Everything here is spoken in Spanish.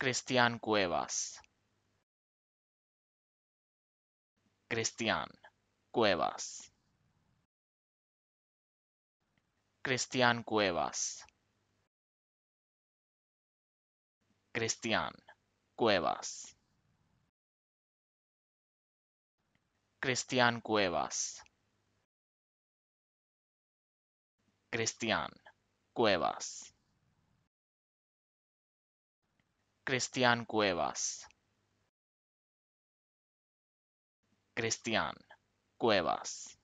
Cristián Cuevas. Cristian Cuevas. Cristián Cuevas. Cristián Cuevas. Cristián Cuevas. Cristián Cuevas. Cristian Cuevas. Cristian Cuevas.